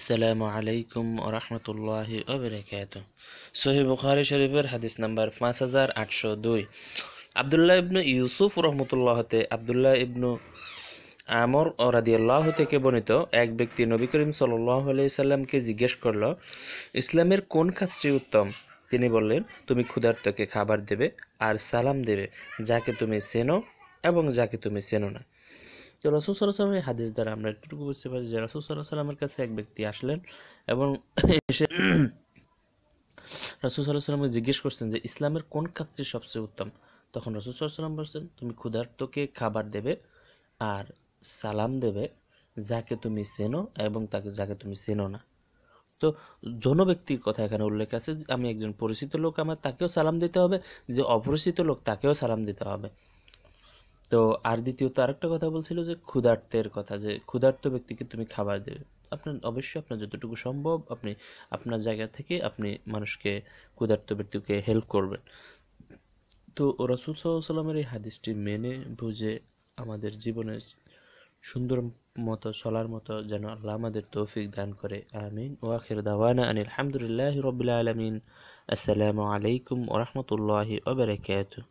আসসালামু আলাইকুম ওরহমতুল্লাহ ওবরাকাত সহি বুখারি শরীফের হাদিস নাম্বার পাঁচ হাজার আটশো দুই আবদুল্লাহ ইবনু ইউসুফ রহমতুল্লাহতে আবদুল্লাহ ইবনু আমর ও রাদিয়াল্লাহ থেকে বর্ণিত এক ব্যক্তি নবী করিম সাল্লাহ সাল্লামকে জিজ্ঞেস করল ইসলামের কোন কাজটি উত্তম তিনি বললেন তুমি ক্ষুধার্তকে খাবার দেবে আর সালাম দেবে যাকে তুমি চেনো এবং যাকে তুমি চেনো না যে রসুল সাল্লাহ সাল্লামের হাদিস দ্বারা আমরা একটুকু বুঝতে পারছি যে রসুল সাল্লাহ সাল্লামের কাছে এক ব্যক্তি আসলেন এবং এসে রসুল সাল্লাহ সাল্লামকে জিজ্ঞেস করছেন যে ইসলামের কোন কাজটি সবচেয়ে উত্তম তখন রসুল সাল্লাহ সাল্লাম বলছেন তুমি ক্ষুধার্তকে খাবার দেবে আর সালাম দেবে যাকে তুমি চেনো এবং তাকে যাকে তুমি চেনো না তো জন ব্যক্তির কথা এখানে উল্লেখ আছে আমি একজন পরিচিত লোক আমার তাকেও সালাম দিতে হবে যে অপরিচিত লোক তাকেও সালাম দিতে হবে তো আর দ্বিতীয়ত আরেকটা কথা বলছিল যে ক্ষুধার্তের কথা যে ক্ষুধার্ত ব্যক্তিকে তুমি খাবার দেবে আপনার অবশ্যই আপনার যতটুকু সম্ভব আপনি আপনার জায়গা থেকে আপনি মানুষকে ক্ষুধার্ত ব্যক্তিকে হেল্প করবেন তো রসুল সাল্লামের এই হাদিসটি মেনে বুঝে আমাদের জীবনে সুন্দর মতো চলার মতো যেন আল্লাহ আমাদের তৌফিক দান করে আমিন ওয়াখির দাওয়ানা আনিল আলহামদুলিল্লাহ রবিল আলমিন আসসালামু আলাইকুম ওরহমতুল্লাহি ওবরাকাতুহ